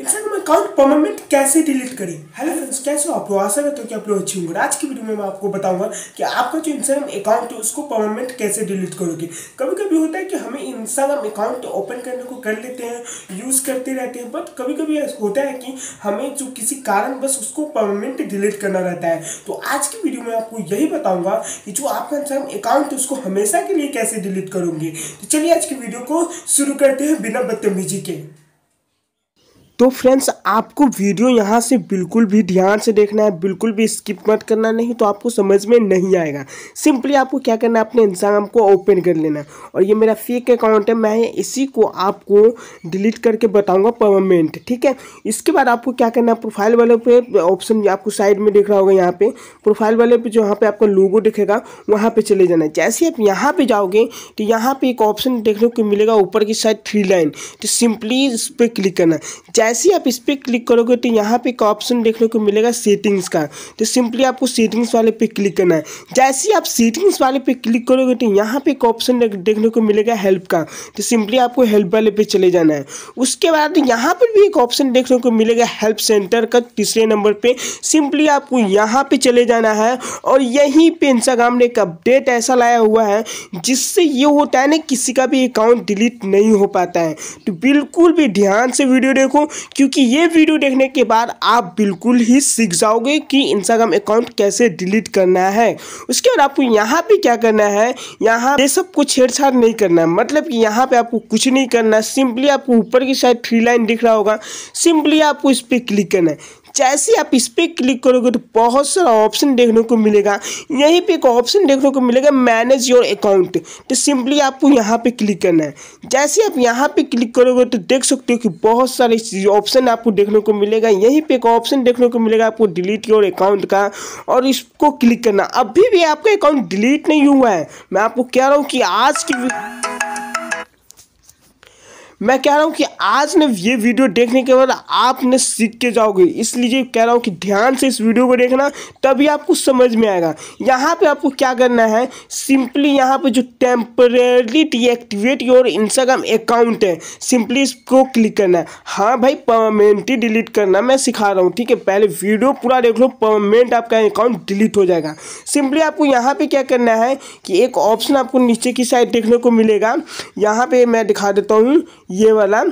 इंसान में account permanent कैसे डिलीट करें हेलो फ्रेंड्स कैसे हो आप लोग आशा करते हो कि आप लोग अच्छी होंगे आज की वीडियो में मैं आपको बताऊंगा कि आपका जो इंस्टाग्राम अकाउंट है उसको परमानेंट कैसे डिलीट करोगे कभी कभी होता है कि हमें इंस्टाग्राम अकाउंट ओपन करने को कर लेते हैं यूज़ करते रहते हैं बट कभी कभी होता है कि हमें जो किसी कारण बस उसको परमानेंट डिलीट करना रहता है तो आज की वीडियो में आपको यही बताऊँगा कि जो आपका इंस्टाग्राम अकाउंट है उसको हमेशा के लिए कैसे डिलीट करोगे तो चलिए आज की वीडियो को शुरू करते हैं बिना बदतमीजी के तो फ्रेंड्स आपको वीडियो यहाँ से बिल्कुल भी ध्यान से देखना है बिल्कुल भी स्किप मत करना नहीं तो आपको समझ में नहीं आएगा सिंपली आपको क्या करना है अपने इंस्टाग्राम को ओपन कर लेना और ये मेरा फेक अकाउंट है मैं इसी को आपको डिलीट करके बताऊँगा परमानेंट ठीक है इसके बाद आपको क्या करना है प्रोफाइल वाले पे ऑप्शन आपको साइड में दिख रहा होगा यहाँ पे प्रोफाइल वाले पे जो यहाँ पे आपका लोगो दिखेगा वहाँ पे चले जाना है जैसे आप यहाँ पे जाओगे तो यहाँ पे एक ऑप्शन देखने को मिलेगा ऊपर की साइड थ्री लाइन तो सिंपली इस पर क्लिक करना जैसे आप इस पर पे क्लिक करोगे तो यहाँ पे एक ऑप्शन देखने को मिलेगा सेटिंग्स का तो सिंपली आपको सेटिंग्स वाले पे क्लिक करना है जैसे ही आप सेटिंग्स वाले पे क्लिक करोगे तो यहाँ पे एक ऑप्शन देखने को मिलेगा हेल्प का तो सिंपली आपको हेल्प वाले पे चले जाना है उसके बाद यहाँ पर भी एक ऑप्शन देखने को मिलेगा हेल्प सेंटर का तीसरे नंबर पर सिंपली आपको यहाँ पर चले जाना है और यहीं पर इंस्टाग्राम ने एक अपडेट ऐसा लाया हुआ है जिससे ये होता है ना किसी का भी अकाउंट डिलीट नहीं हो पाता है तो बिल्कुल भी ध्यान से वीडियो देखो क्योंकि ये वीडियो देखने के बाद आप बिल्कुल ही सीख जाओगे कि इंस्टाग्राम अकाउंट कैसे डिलीट करना है उसके बाद आपको यहाँ पे क्या करना है यहाँ ये सब कुछ छेड़छाड़ नहीं करना है मतलब कि यहाँ पे आपको कुछ नहीं करना है सिंपली आपको ऊपर की साइड थ्री लाइन दिख रहा होगा सिंपली आपको इस पर क्लिक करना है जैसे आप इस पर क्लिक करोगे तो बहुत सारा ऑप्शन देखने को मिलेगा यहीं पे एक ऑप्शन देखने को मिलेगा मैनेज योर अकाउंट तो सिंपली आपको यहाँ पे क्लिक करना है जैसे आप यहाँ पे क्लिक करोगे तो देख सकते हो कि बहुत सारे ऑप्शन आपको देखने को मिलेगा यहीं पे एक ऑप्शन देखने को मिलेगा आपको डिलीट योर अकाउंट का और इसको क्लिक करना अभी भी आपका अकाउंट डिलीट नहीं हुआ है मैं आपको कह रहा हूँ कि आज की मैं कह रहा हूँ कि आज ने ये वीडियो देखने के बाद आपने सीख के जाओगे इसलिए कह रहा हूँ कि ध्यान से इस वीडियो को देखना तभी आपको समझ में आएगा यहाँ पे आपको क्या करना है सिंपली यहाँ पे जो temporarily deactivate your Instagram account है सिंपली इसको क्लिक करना है हाँ भाई परमानेंटली डिलीट करना मैं सिखा रहा हूँ ठीक है पहले वीडियो पूरा देख लो परमानेंट आपका अकाउंट डिलीट हो जाएगा सिंपली आपको यहाँ पर क्या करना है कि एक ऑप्शन आपको नीचे की साइड देखने को मिलेगा यहाँ पर मैं दिखा देता हूँ ये वाला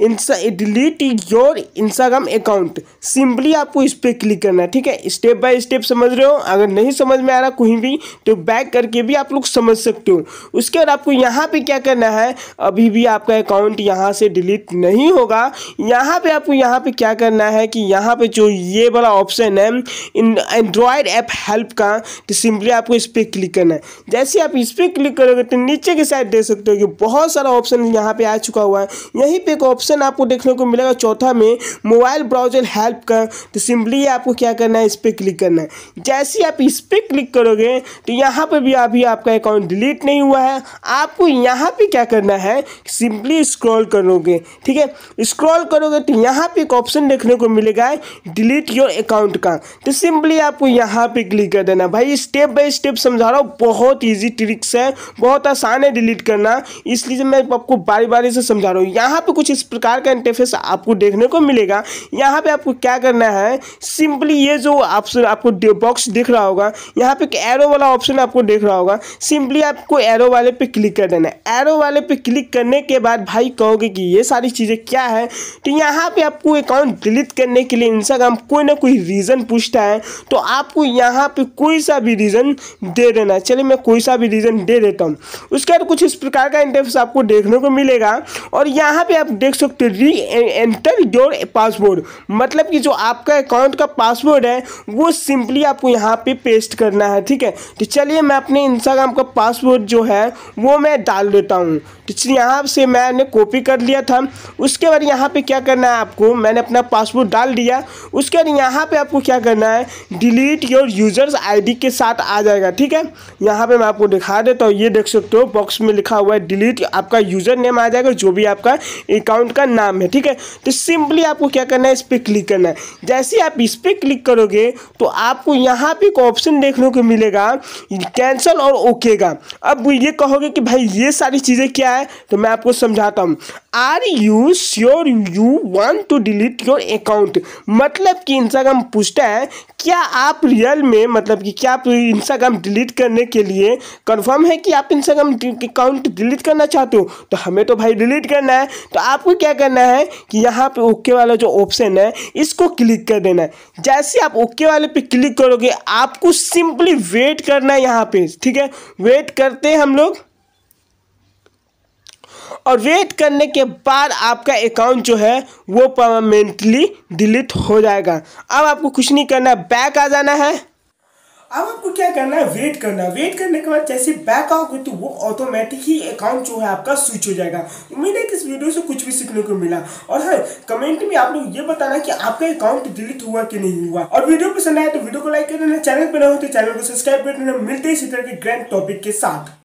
delete your Instagram account simply आपको इस पर क्लिक करना है ठीक है स्टेप बाय स्टेप समझ रहे हो अगर नहीं समझ में आ रहा कहीं भी तो बैक करके भी आप लोग समझ सकते हो उसके बाद आपको यहाँ पे क्या करना है अभी भी आपका अकाउंट यहाँ से डिलीट नहीं होगा यहाँ पे आपको यहाँ पे क्या करना है कि यहाँ पे जो ये वाला ऑप्शन है इन एंड्रॉयड ऐप हेल्प का तो सिंपली आपको इस पर क्लिक करना है जैसे आप इस पर क्लिक करोगे तो नीचे के साइड देख सकते हो कि बहुत सारा ऑप्शन यहाँ पे आ चुका हुआ है यहीं पर एक ऑप्शन ऑप्शन आपको देखने को मिलेगा चौथा में मोबाइल ब्राउजर हेल्प का तो सिंपली आपको क्या करना है इस पर क्लिक करना है जैसे आप इस पर क्लिक करोगे तो यहाँ पर भी अभी आपका अकाउंट डिलीट नहीं हुआ है आपको यहाँ पर क्या करना है सिंपली स्क्रॉल करोगे ठीक है स्क्रॉल करोगे तो यहाँ पर एक ऑप्शन देखने को मिलेगा डिलीट योर अकाउंट का तो सिंपली आपको यहाँ पर क्लिक कर देना भाई स्टेप बाई स्टेप समझा रहा हूँ बहुत ईजी ट्रिक्स है बहुत आसान है डिलीट करना इसलिए मैं आपको बारी बारी से समझा रहा हूँ यहाँ पे कुछ इस प्रकार का इंटरफेस आपको देखने को मिलेगा यहाँ पे आपको क्या करना है सिंपली ये जो ऑप्शन आपको बॉक्स दिख रहा होगा यहाँ पे एक एरो वाला ऑप्शन आपको देख रहा होगा सिंपली आपको एरो वाले पे क्लिक कर देना है एरो वाले पे क्लिक करने के बाद भाई कहोगे कि ये सारी चीज़ें क्या है तो यहाँ पर आपको अकाउंट डिलीट करने के लिए इंस्टाग्राम कोई ना कोई रीज़न पूछता है तो आपको यहाँ पर कोई सा भी रीज़न दे देना चलिए मैं कोई सा भी रीज़न दे देता हूँ उसके बाद कुछ इस प्रकार का इंटरफेस आपको देखने को मिलेगा और यहाँ पे आप देख सकते सकते हो री एंटर योर पासवर्ड मतलब कि जो आपका अकाउंट का पासवर्ड है वो सिंपली आपको यहाँ पे पेस्ट करना है ठीक है तो चलिए मैं अपने इंस्टाग्राम का पासवर्ड जो है वो मैं डाल देता हूँ तो यहाँ से मैंने कॉपी कर लिया था उसके बाद यहाँ पे क्या करना है आपको मैंने अपना पासवर्ड डाल दिया उसके बाद यहाँ पे आपको क्या करना है डिलीट योर यूजर्स आईडी के साथ आ जाएगा ठीक है यहाँ पे मैं आपको दिखा देता हूँ ये देख सकते हो बॉक्स में लिखा हुआ है डिलीट आपका यूज़र नेम आ जाएगा जो भी आपका अकाउंट का नाम है ठीक है तो सिंपली आपको क्या करना है इस पर क्लिक करना है जैसे आप इस पर क्लिक करोगे तो आपको यहाँ पे एक ऑप्शन देखने को मिलेगा कैंसल और ओके का अब ये कहोगे कि भाई ये सारी चीज़ें क्या है तो मैं आपको समझाता हूँ are you sure you want to delete your account मतलब कि इंस्टाग्राम पूछता है क्या आप रियल में मतलब कि क्या आप इंस्टाग्राम डिलीट करने के लिए कन्फर्म है कि आप इंस्टाग्राम अकाउंट डिलीट करना चाहते हो तो हमें तो भाई डिलीट करना है तो आपको क्या करना है कि यहाँ पे ओके वाला जो ऑप्शन है इसको क्लिक कर देना है जैसे आप ओके वाले पे क्लिक करोगे आपको सिंपली वेट करना है यहाँ पे ठीक है वेट करते हैं हम लोग और वेट करने के बाद आपका अकाउंट जो है वो परमानेंटली डिलीट हो जाएगा अब आपको कुछ नहीं करना है बैक आ जाना है अब आपको क्या करना है वेट करना है वेट करने के बाद जैसे बैक आओगे तो वो ऑटोमेटिक ही अकाउंट जो है आपका स्विच हो जाएगा उम्मीद है कि इस वीडियो से कुछ भी सीखने को मिला और हाँ कमेंट में आप लोग ये बताना कि आपका अकाउंट डिलीट हुआ कि नहीं हुआ और वीडियो पसंद आया तो वीडियो को लाइक कर देना चैनल पर न हो तो चैनल को सब्सक्राइब कर देना मिलते इसी तरह के ग्रैंड टॉपिक के साथ